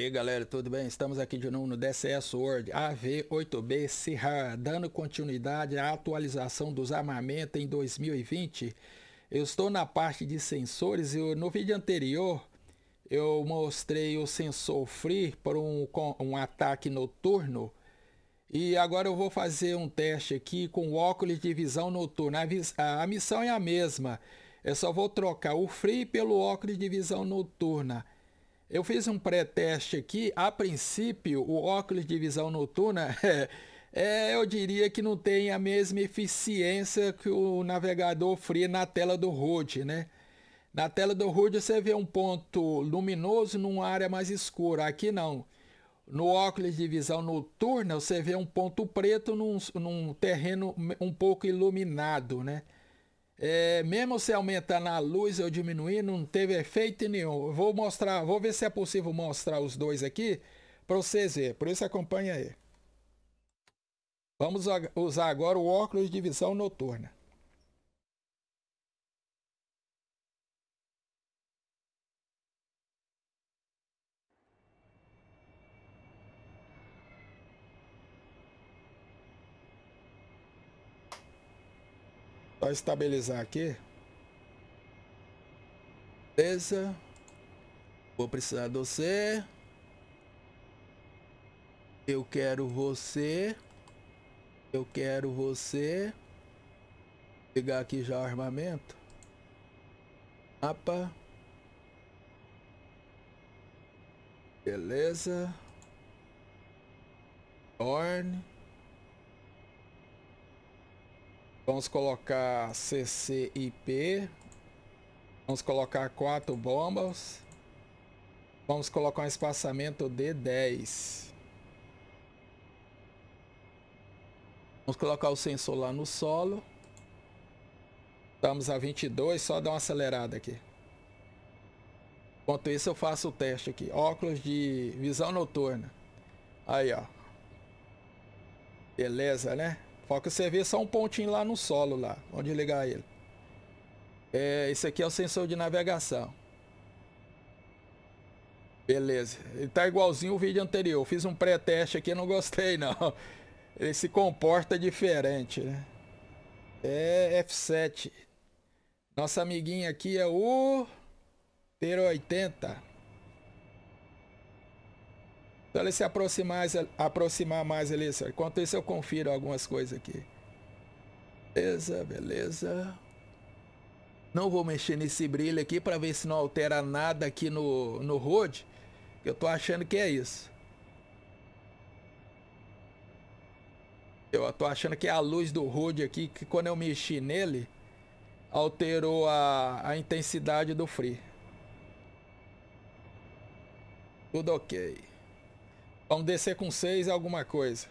E aí galera, tudo bem? Estamos aqui de novo no DCS World AV8B Sierra, dando continuidade à atualização dos armamentos em 2020. Eu estou na parte de sensores e no vídeo anterior eu mostrei o sensor Free para um, um ataque noturno e agora eu vou fazer um teste aqui com óculos de visão noturna. A, a missão é a mesma, eu só vou trocar o Free pelo óculos de visão noturna. Eu fiz um pré-teste aqui. A princípio, o óculos de visão noturna, é, é, eu diria que não tem a mesma eficiência que o navegador Free na tela do HUD, né? Na tela do HUD você vê um ponto luminoso numa área mais escura. Aqui não. No óculos de visão noturna você vê um ponto preto num, num terreno um pouco iluminado, né? É, mesmo se aumentar na luz ou diminuir, não teve efeito nenhum. vou mostrar, vou ver se é possível mostrar os dois aqui para vocês verem. Por isso acompanha aí. Vamos usar agora o óculos de visão noturna. Só estabilizar aqui. Beleza. Vou precisar de você. Eu quero você. Eu quero você. Pegar aqui já o armamento. Mapa. Beleza. Orne. Vamos colocar CCIP. Vamos colocar quatro bombas. Vamos colocar um espaçamento de 10. Vamos colocar o sensor lá no solo. Estamos a 22, só dá uma acelerada aqui. Enquanto isso eu faço o teste aqui. Óculos de visão noturna. Aí, ó. Beleza, né? Foca você vê só um pontinho lá no solo lá, onde ligar ele. É, esse aqui é o sensor de navegação. Beleza, ele tá igualzinho o vídeo anterior. fiz um pré-teste aqui, não gostei não. Ele se comporta diferente, né? É F7. Nossa amiguinha aqui é o Ter 80. Então ele se aproximar, aproximar mais, senhor. Enquanto isso eu confiro algumas coisas aqui. Beleza, beleza. Não vou mexer nesse brilho aqui para ver se não altera nada aqui no, no road. Eu tô achando que é isso. Eu tô achando que é a luz do road aqui, que quando eu mexi nele, alterou a, a intensidade do free. Tudo ok. Vamos descer com 6 alguma coisa.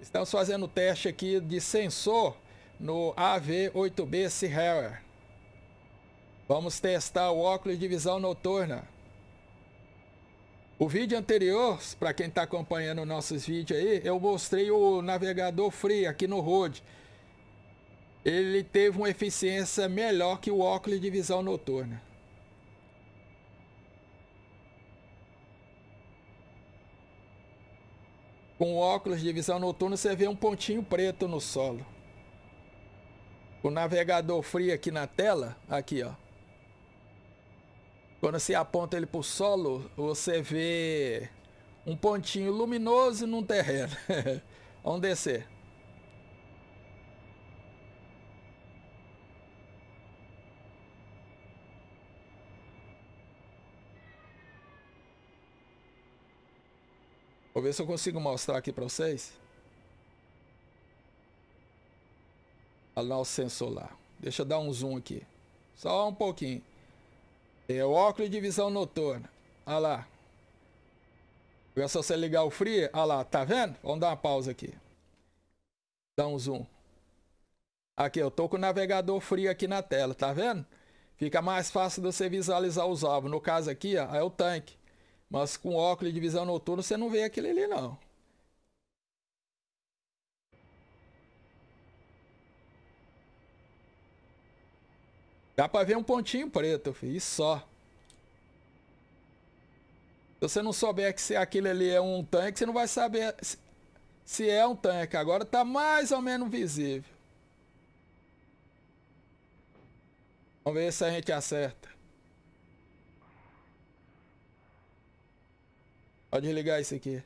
Estamos fazendo o teste aqui de sensor no AV8B Sierra. Vamos testar o óculos de visão noturna. O vídeo anterior, para quem está acompanhando nossos vídeos aí, eu mostrei o navegador Free aqui no Rode. Ele teve uma eficiência melhor que o óculos de visão noturna. Com óculos de visão noturna, você vê um pontinho preto no solo. O navegador frio aqui na tela, aqui ó. Quando você aponta ele para o solo, você vê um pontinho luminoso num terreno. Vamos descer. Vou ver se eu consigo mostrar aqui para vocês. Olha lá o sensor lá. Deixa eu dar um zoom aqui. Só um pouquinho. É o óculos de visão noturna. Olha lá. É só você ligar o Free, olha lá, tá vendo? Vamos dar uma pausa aqui. Dá um zoom. Aqui, eu tô com o navegador Free aqui na tela, tá vendo? Fica mais fácil de você visualizar os alvos. No caso aqui, ó, é o tanque. Mas com óculos de visão noturna você não vê aquele ali não. Dá pra ver um pontinho preto, filho, isso só. Se você não souber que se aquele ali é um tanque, você não vai saber se, se é um tanque. Agora tá mais ou menos visível. Vamos ver se a gente acerta. Pode desligar isso aqui.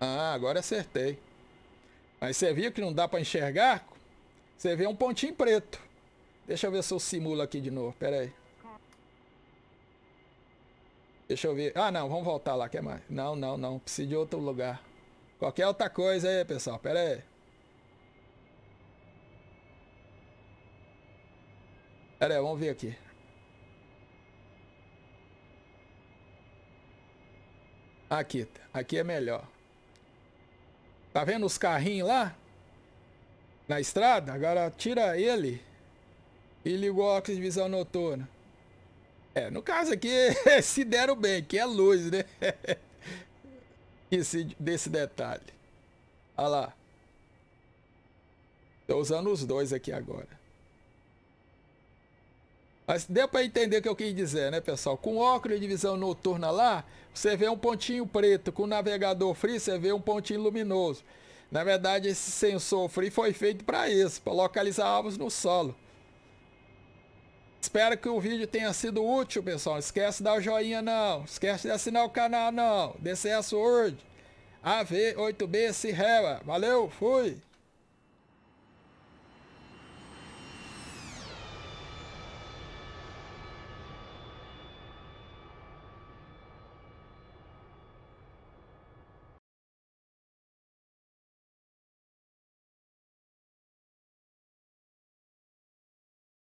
Ah, agora acertei. Mas você viu que não dá para enxergar? Você vê um pontinho preto. Deixa eu ver se eu simulo aqui de novo. Pera aí. Deixa eu ver. Ah, não. Vamos voltar lá. Quer mais? Não, não, não. Preciso de outro lugar. Qualquer outra coisa aí, pessoal. Pera aí. Pera aí, vamos ver aqui. Aqui, aqui é melhor. Tá vendo os carrinhos lá? Na estrada? Agora tira ele e liga o óculos de visão noturna. É, no caso aqui, se deram bem, que é luz, né? Esse, desse detalhe. Olha lá. Tô usando os dois aqui agora. Mas deu para entender o que eu quis dizer, né, pessoal? Com óculos de visão noturna lá, você vê um pontinho preto. Com o navegador free, você vê um pontinho luminoso. Na verdade, esse sensor free foi feito para isso, para localizar alvos no solo. Espero que o vídeo tenha sido útil, pessoal. esquece de dar o joinha, não. Esquece de assinar o canal, não. DCS World. AV8B se Valeu, fui.